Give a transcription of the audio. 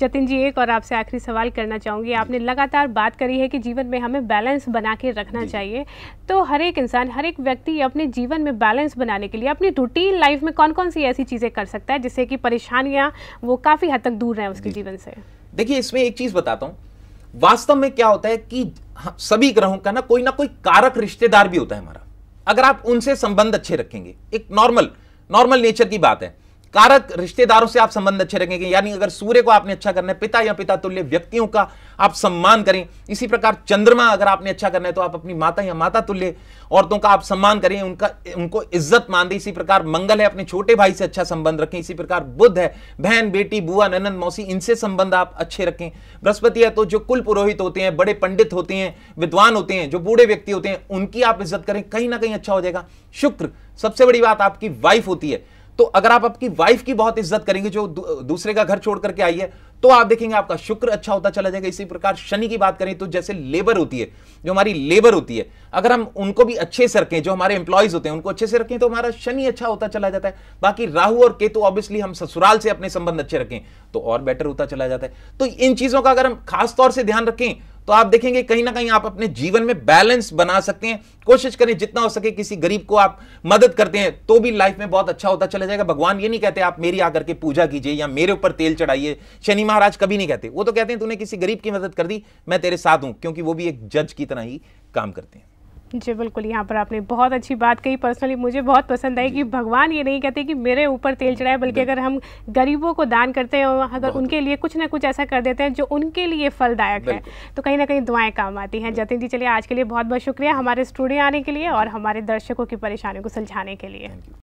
जतिन जी एक और आपसे आखिरी सवाल करना चाहूँगी आपने लगातार बात करी है कि जीवन में हमें बैलेंस बना के रखना चाहिए तो हर एक इंसान हर एक व्यक्ति अपने जीवन में बैलेंस बनाने के लिए अपनी रूटीन लाइफ में कौन कौन सी ऐसी चीज़ें कर सकता है जिससे कि परेशानियाँ वो काफ़ी हद तक दूर रहें उसके जीवन से देखिए इसमें एक चीज़ बताता हूँ वास्तव में क्या होता है कि सभी ग्रहों का ना कोई ना कोई कारक रिश्तेदार भी होता है हमारा अगर आप उनसे संबंध अच्छे रखेंगे एक नॉर्मल नॉर्मल नेचर की बात है कारक रिश्तेदारों से आप संबंध अच्छे रखेंगे यानी अगर सूर्य को आपने अच्छा करना है पिता या पिता तुल्य व्यक्तियों का आप सम्मान करें इसी प्रकार चंद्रमा अगर आपने अच्छा करना है तो आप अपनी माता या माता तुल्य औरतों का आप सम्मान करें उनका उनको इज्जत मान दें इसी प्रकार मंगल है अपने छोटे भाई से अच्छा संबंध रखें इसी प्रकार बुद्ध है बहन बेटी बुआ ननन मौसी इनसे संबंध आप अच्छे रखें बृहस्पति है तो जो कुल पुरोहित होते हैं बड़े पंडित होते हैं विद्वान होते हैं जो बूढ़े व्यक्ति होते हैं उनकी आप इज्जत करें कहीं ना कहीं अच्छा हो जाएगा शुक्र सबसे बड़ी बात आपकी वाइफ होती है तो अगर आप आपकी वाइफ की बहुत इज्जत करेंगे जो दूसरे का घर छोड़ करके आई है तो आप देखेंगे आपका शुक्र अच्छा होता चला जाएगा इसी प्रकार शनि की बात करें तो जैसे लेबर होती है जो हमारी लेबर होती है अगर हम उनको भी अच्छे से रखें जो हमारे एम्प्लॉयज होते हैं उनको अच्छे से रखें तो हमारा शनि अच्छा होता चला जाता है बाकी राहु और केतु ऑब्वियसली हम ससुराल से अपने संबंध अच्छे रखें तो और बेटर होता चला जाता है तो इन चीजों का अगर हम खासतौर से ध्यान रखें तो आप देखेंगे कहीं ना कहीं आप अपने जीवन में बैलेंस बना सकते हैं कोशिश करें जितना हो सके किसी गरीब को आप मदद करते हैं तो भी लाइफ में बहुत अच्छा होता चला जाएगा भगवान ये नहीं कहते आप मेरी आकर के पूजा कीजिए या मेरे ऊपर तेल चढ़ाइए शनि महाराज कभी नहीं कहते वो तो कहते हैं तूने किसी गरीब की मदद कर दी मैं तेरे साथ हूं क्योंकि वो भी एक जज की तरह ही काम करते हैं जी बिल्कुल यहाँ पर आपने बहुत अच्छी बात कही पर्सनली मुझे बहुत पसंद आई कि भगवान ये नहीं कहते कि मेरे ऊपर तेल चढ़ाए बल्कि अगर हम गरीबों को दान करते हैं और अगर उनके लिए कुछ ना कुछ ऐसा कर देते हैं जो उनके लिए फलदायक है तो कहीं ना कहीं दुआएं काम आती हैं जतिन जी चलिए आज के लिए बहुत बहुत शुक्रिया हमारे स्टूडियो आने के लिए और हमारे दर्शकों की परेशानियों को सुलझाने के लिए